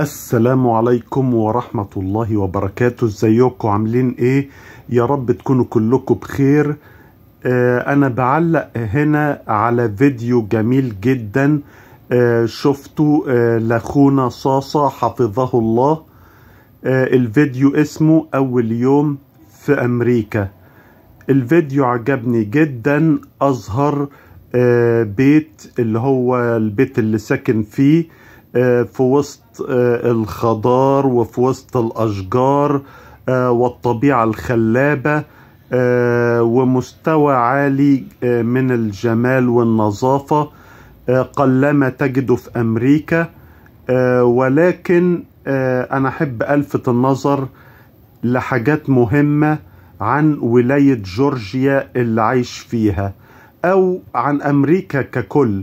السلام عليكم ورحمة الله وبركاته ازيكم عاملين ايه يا رب تكونوا كلكم بخير آه، انا بعلق هنا على فيديو جميل جدا آه، شفته آه، لاخونا صاصة حفظه الله الفيديو اسمه اول يوم في امريكا الفيديو عجبني جدا اظهر بيت اللي هو البيت اللي ساكن فيه في وسط آه، الخضار وفي وسط الأشجار آه، والطبيعة الخلابة آه، ومستوى عالي من الجمال والنظافة قلما تجده في أمريكا ولكن أنا أحب ألفت النظر لحاجات مهمة عن ولاية جورجيا اللي عايش فيها أو عن أمريكا ككل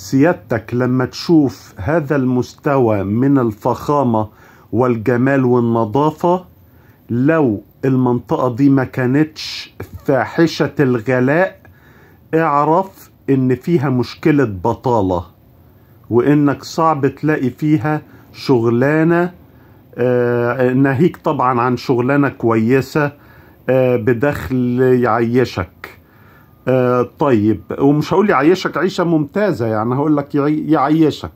سيادتك لما تشوف هذا المستوى من الفخامة والجمال والنظافة لو المنطقة دي ما كانتش فاحشة الغلاء اعرف ان فيها مشكلة بطالة وانك صعب تلاقي فيها شغلانة آه، ناهيك طبعا عن شغلانة كويسة آه، بدخل يعيشك آه، طيب ومش هقول يعيشك عيشة ممتازة يعني هقول لك يعيشك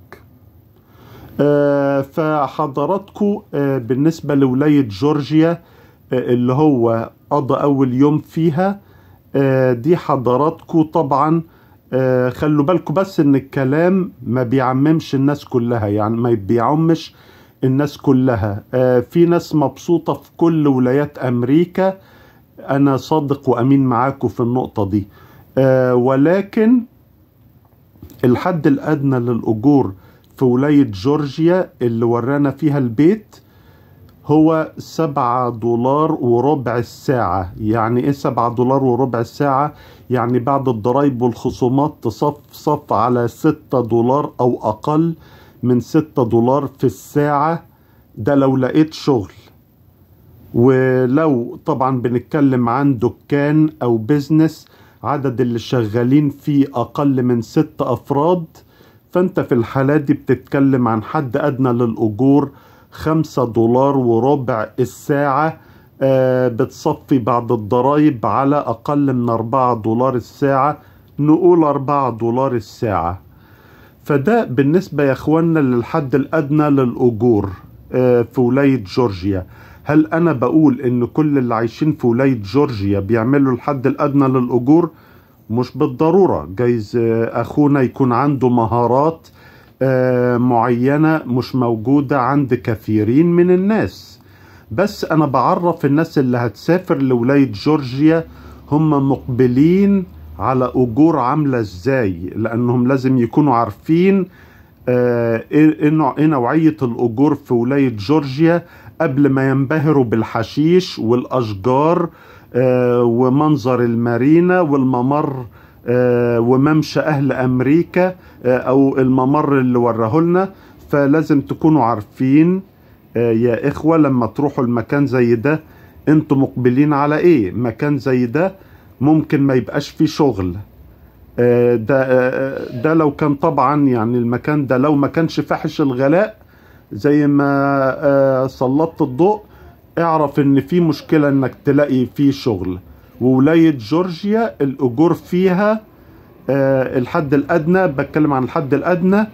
آه فحضراتكم آه بالنسبة لولاية جورجيا آه، اللي هو قضى أول يوم فيها آه، دي حضراتكم طبعا خلوا بالكم بس ان الكلام ما بيعممش الناس كلها يعني ما بيعمش الناس كلها في ناس مبسوطة في كل ولايات أمريكا أنا صادق وأمين معاكم في النقطة دي آه، ولكن الحد الأدنى للأجور في ولاية جورجيا اللي ورانا فيها البيت هو سبعة دولار وربع الساعة يعني ايه سبعة دولار وربع الساعة يعني بعد الضرايب والخصومات تصف صف على ستة دولار او اقل من ستة دولار في الساعة ده لو لقيت شغل ولو طبعا بنتكلم عن دكان او بيزنس عدد اللي شغالين فيه اقل من ست افراد فانت في الحالة دي بتتكلم عن حد ادنى للاجور خمسة دولار وربع الساعة آه، بتصفي بعض الضرائب على اقل من اربعة دولار الساعة نقول اربعة دولار الساعة فده بالنسبة يا اخوانا للحد الادنى للاجور آه، في ولاية جورجيا هل أنا بقول إن كل اللي عايشين في ولاية جورجيا بيعملوا الحد الأدنى للأجور؟ مش بالضرورة جايز آه، أخونا يكون عنده مهارات آه، معينة مش موجودة عند كثيرين من الناس بس أنا بعرف الناس اللي هتسافر لولاية جورجيا هم مقبلين على أجور عاملة إزاي لأنهم لازم يكونوا عارفين آه، إيه،, إيه, ايه نوعية الأجور في ولاية جورجيا قبل ما ينبهروا بالحشيش والأشجار آه، ومنظر المارينا والممر آه، وممشى أهل أمريكا آه، أو الممر اللي وراه لنا فلازم تكونوا عارفين يا إخوة لما تروحوا المكان زي ده انتوا مقبلين على ايه مكان زي ده ممكن ما يبقاش فيه شغل ده ده لو كان طبعا يعني المكان ده لو ما كانش فاحش الغلاء زي ما آه، سلطت الضوء اعرف ان في مشكلة انك تلاقي في شغل وولاية جورجيا الاجور فيها آه، الحد الادنى بتكلم عن الحد الادنى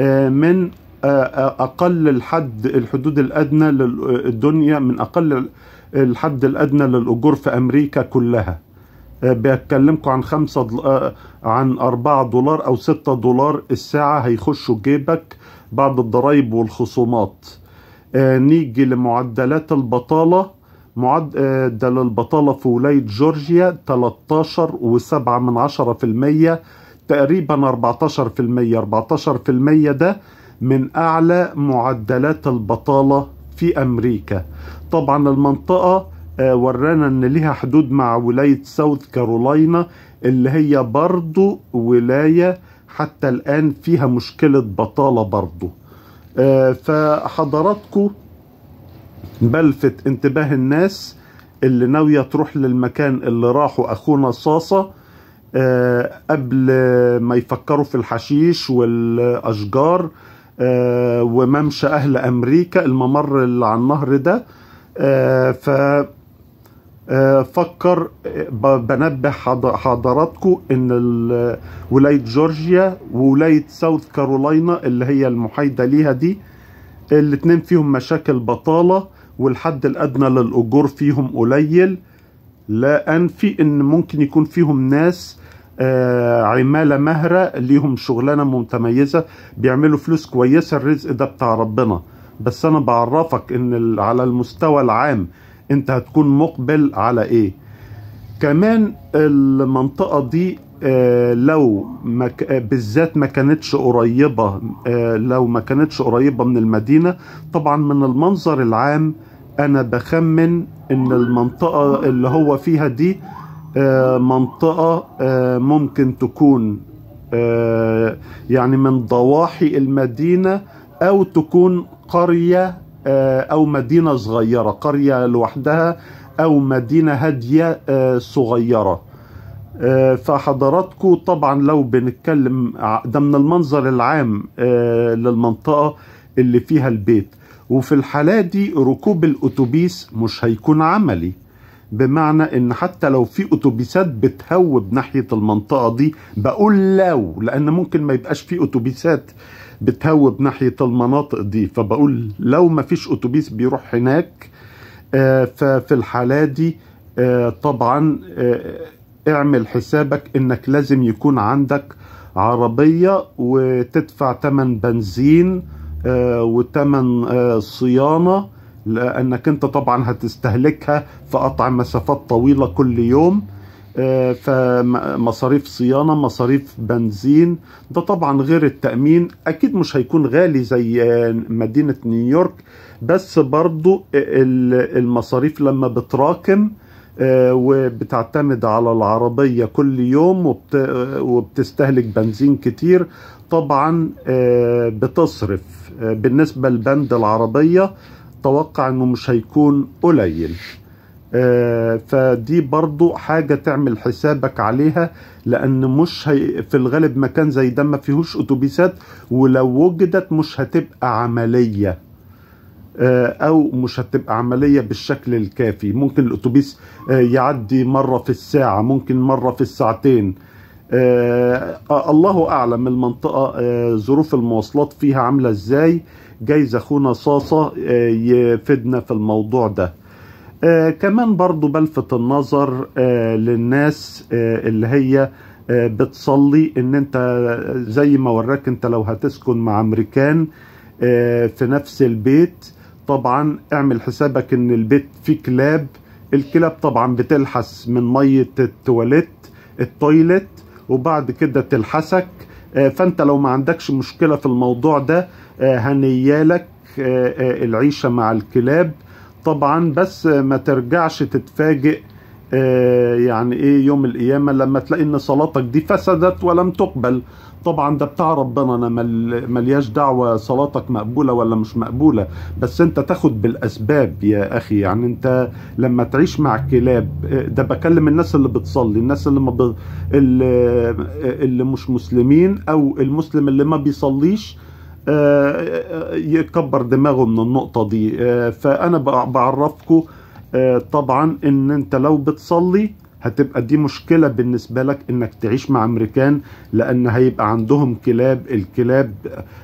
آه، من اقل الحد الحدود الادنى للدنيا من اقل الحد الادنى للاجور في امريكا كلها بيتكلمكم عن خمسة دل... عن أربعة دولار أو ستة دولار الساعة هيخشوا جيبك بعد الضرائب والخصومات آه، نيجي لمعدلات البطالة معدل آه، البطالة في ولاية جورجيا 13.7% تقريبا 14% 14% ده من أعلى معدلات البطالة في أمريكا طبعا المنطقة آه، ورانا ان ليها حدود مع ولاية ساوث كارولاينا اللي هي برضو ولاية حتى الآن فيها مشكلة بطالة برضه آه، فحضراتكم بلفت انتباه الناس اللي ناوية تروح للمكان اللي راحوا أخونا صاصة آه، قبل ما يفكروا في الحشيش والأشجار آه، وممشى أهل أمريكا الممر اللي على النهر ده ف آه، فكر آه، بنبه حضراتكم ان ولايه جورجيا وولايه ساوث كارولاينا اللي هي المحايده ليها دي الاتنين فيهم مشاكل بطاله والحد الادنى للاجور فيهم قليل لا انفي ان ممكن يكون فيهم ناس آه، عماله مهره ليهم شغلانه متميزه بيعملوا فلوس كويسه الرزق ده بتاع ربنا بس انا بعرفك ان على المستوى العام انت هتكون مقبل على ايه كمان المنطقه دي آه، لو مك... بالذات ما كانتش قريبه آه، لو ما كانتش قريبه من المدينه طبعا من المنظر العام انا بخمن ان المنطقه اللي هو فيها دي آه، منطقه ممكن تكون يعني من ضواحي المدينه او تكون قريه آه، أو مدينة صغيرة قرية لوحدها أو مدينة هادية آه، صغيرة آه، فحضراتكم طبعا لو بنتكلم ده من المنظر العام للمنطقة اللي فيها البيت وفي الحالة دي ركوب الأتوبيس مش هيكون عملي بمعنى ان حتى لو في اتوبيسات بتهوب ناحيه المنطقه دي بقول لو لان ممكن ما يبقاش في اتوبيسات بتهوب ناحيه المناطق دي فبقول لو ما فيش اتوبيس بيروح هناك آه، ففي الحاله دي آه، طبعا آه، اعمل حسابك انك لازم يكون عندك عربيه وتدفع تمن بنزين وتمن صيانه لأنك أنت طبعا هتستهلكها في قطع مسافات طويلة كل يوم آه، فمصاريف صيانة مصاريف بنزين ده طبعا غير التأمين أكيد مش هيكون غالي زي آه، مدينة نيويورك بس برضو المصاريف لما بتراكم آه، وبتعتمد على العربية كل يوم وبتستهلك بنزين كتير طبعا بتصرف بالنسبة لبند العربية متوقع انه مش هيكون قليل آه، فدي برضو حاجة تعمل حسابك عليها لأن مش هي في الغالب مكان زي ده ما فيهوش أتوبيسات ولو وجدت مش هتبقى عملية آه، أو مش هتبقى عملية بالشكل الكافي ممكن الأتوبيس آه، يعدي مرة في الساعة ممكن مرة في الساعتين آه، الله اعلم المنطقه آه، ظروف المواصلات فيها عامله ازاي جايز اخونا صاصه آه، يفيدنا في الموضوع ده كمان برضو بلفت النظر للناس اللي هي بتصلي ان انت زي ما وراك انت لو هتسكن مع امريكان في نفس البيت طبعا اعمل حسابك ان البيت فيه كلاب الكلاب طبعا بتلحس من ميه التواليت التويلت وبعد كده تلحسك آه، فانت لو ما عندكش مشكله في الموضوع ده آه، هنيالك آه، العيشه مع الكلاب طبعا بس ما ترجعش تتفاجئ آه، يعني ايه يوم القيامه لما تلاقي ان صلاتك دي فسدت ولم تقبل طبعا ده بتاع ربنا انا ملياش دعوه صلاتك مقبوله ولا مش مقبوله بس انت تاخد بالاسباب يا اخي يعني انت لما تعيش مع كلاب آه، ده بكلم الناس اللي بتصلي الناس اللي ما ب... اللي, آه، اللي مش مسلمين او المسلم اللي ما بيصليش يكبر دماغه من النقطه دي فانا بعرفكم آه، طبعا ان انت لو بتصلي هتبقى دي مشكله بالنسبه لك انك تعيش مع امريكان لان هيبقى عندهم كلاب الكلاب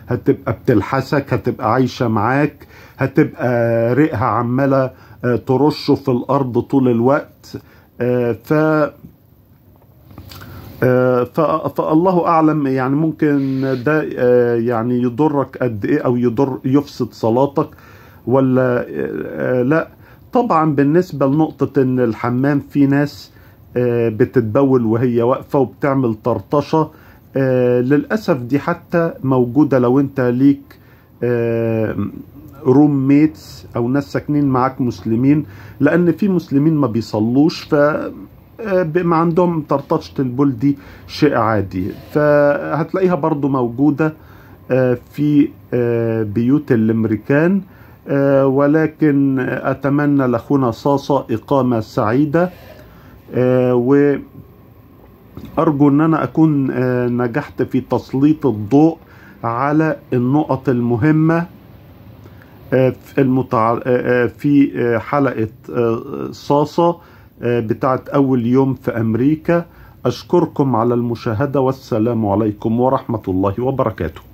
هتبقى بتلحسك هتبقى عايشه معاك هتبقى ريقها عماله آه، ترشه في الارض طول الوقت آه، ف فالله اعلم يعني ممكن ده يعني يضرك قد ايه او يضر يفسد صلاتك ولا لا طبعا بالنسبة لنقطة ان الحمام في ناس آه، بتتبول وهي واقفة وبتعمل طرطشة آه، للأسف دي حتى موجودة لو انت ليك روم آه، ميتس او ناس ساكنين معاك مسلمين لان في مسلمين ما بيصلوش ف ما عندهم طرطشة البول دي شيء عادي فهتلاقيها برضو موجودة في بيوت الامريكان آه، ولكن أتمنى لأخونا صاصة إقامة سعيدة آه، وأرجو أن أنا أكون آه، نجحت في تسليط الضوء على النقط المهمة في حلقة صاصة بتاعت أول يوم في أمريكا أشكركم على المشاهدة والسلام عليكم ورحمة الله وبركاته